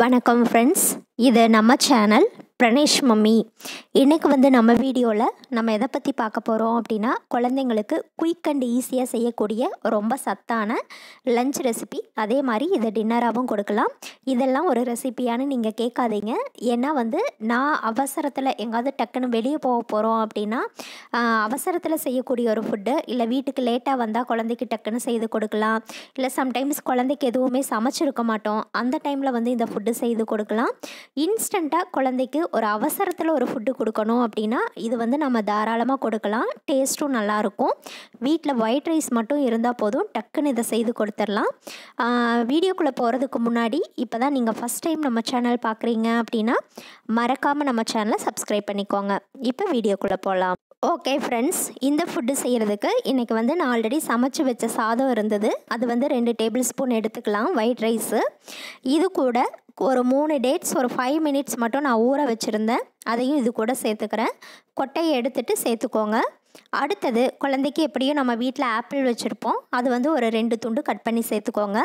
வணக்கம் ஃப்ரெண்ட்ஸ் இது நம்ம சேனல் பிரணேஷ் மம்மி இன்றைக்கு வந்து நம்ம வீடியோவில் நம்ம எதை பற்றி பார்க்க போகிறோம் அப்படின்னா குழந்தைங்களுக்கு குயிக் அண்ட் ஈஸியாக செய்யக்கூடிய ரொம்ப சத்தான லஞ்ச் ரெசிபி அதே மாதிரி இதை டின்னராகவும் கொடுக்கலாம் இதெல்லாம் ஒரு ரெசிபியானு நீங்கள் கேட்காதீங்க ஏன்னா வந்து நான் அவசரத்தில் எங்காவது டக்குன்னு வெளியே போக போகிறோம் அப்படின்னா அவசரத்தில் செய்யக்கூடிய ஒரு ஃபுட்டு இல்லை வீட்டுக்கு லேட்டாக வந்தால் குழந்தைக்கு டக்குன்னு செய்து கொடுக்கலாம் இல்லை சம்டைம்ஸ் குழந்தைக்கு எதுவுமே சமைச்சிருக்க மாட்டோம் அந்த டைமில் வந்து இந்த ஃபுட்டு செய்து கொடுக்கலாம் இன்ஸ்டண்ட்டாக குழந்தைக்கு ஒரு அவசரத்தில் ஒரு ஃபுட்டு கொடுக்கணும் அப்படின்னா இது வந்து நம்ம தாராளமாக கொடுக்கலாம் டேஸ்ட்டும் நல்லாயிருக்கும் வீட்டில் ஒயிட் ரைஸ் மட்டும் இருந்தால் போதும் டக்குன்னு இதை செய்து கொடுத்துடலாம் வீடியோக்குள்ளே போகிறதுக்கு முன்னாடி இப்போ தான் நீங்கள் ஃபஸ்ட் டைம் நம்ம சேனல் பார்க்குறீங்க அப்படின்னா மறக்காமல் நம்ம சேனலை சப்ஸ்கிரைப் பண்ணிக்கோங்க இப்போ வீடியோக்குள்ளே போகலாம் ஓகே ஃப்ரெண்ட்ஸ் இந்த ஃபுட்டு செய்கிறதுக்கு இன்றைக்கி வந்து நான் ஆல்ரெடி சமைச்சு வச்ச சாதம் இருந்தது அது வந்து ரெண்டு டேபிள் ஸ்பூன் எடுத்துக்கலாம் ஒயிட் ரைஸு இது கூட ஒரு மூணு டேட்ஸ் ஒரு ஃபைவ் மினிட்ஸ் மட்டும் நான் ஊற வச்சுருந்தேன் அதையும் இது கூட சேர்த்துக்கிறேன் கொட்டையை எடுத்துகிட்டு சேர்த்துக்கோங்க அடுத்தது குழந்தைக்கு எப்படியும் நம்ம வீட்டில் ஆப்பிள் வச்சுருப்போம் அது வந்து ஒரு ரெண்டு துண்டு கட் பண்ணி சேர்த்துக்கோங்க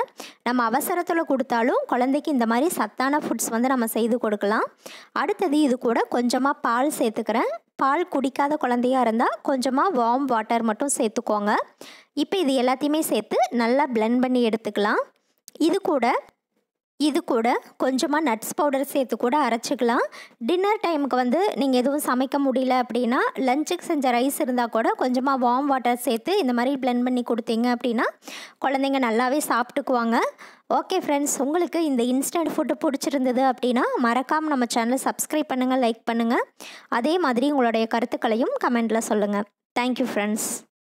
நம்ம அவசரத்தில் கொடுத்தாலும் குழந்தைக்கு இந்த மாதிரி சத்தான ஃபுட்ஸ் வந்து நம்ம செய்து கொடுக்கலாம் அடுத்தது இது கூட கொஞ்சமாக பால் சேர்த்துக்கிறேன் பால் குடிக்காத குழந்தையாக இருந்தால் கொஞ்சமாக வார்ம் வாட்டர் மட்டும் சேர்த்துக்கோங்க இப்போ இது எல்லாத்தையுமே சேர்த்து நல்லா பிளெண்ட் பண்ணி எடுத்துக்கலாம் இது கூட இது கூட கொஞ்சமாக நட்ஸ் பவுடர் சேர்த்து கூட அரைச்சிக்கலாம் டின்னர் டைமுக்கு வந்து நீங்கள் எதுவும் சமைக்க முடியல அப்படின்னா லஞ்சுக்கு செஞ்ச ரைஸ் இருந்தால் கூட கொஞ்சமாக வார்ம் வாட்டர் சேர்த்து இந்த மாதிரி பிளெண்ட் பண்ணி கொடுத்தீங்க அப்படின்னா குழந்தைங்க நல்லாவே சாப்பிட்டுக்குவாங்க ஓகே ஃப்ரெண்ட்ஸ் உங்களுக்கு இந்த இன்ஸ்டன்ட் ஃபுட்டு பிடிச்சிருந்தது அப்படின்னா மறக்காமல் நம்ம சேனலை சப்ஸ்கிரைப் பண்ணுங்கள் லைக் பண்ணுங்கள் அதே மாதிரி உங்களுடைய கருத்துக்களையும் கமெண்ட்டில் சொல்லுங்கள் தேங்க்யூ ஃப்ரெண்ட்ஸ்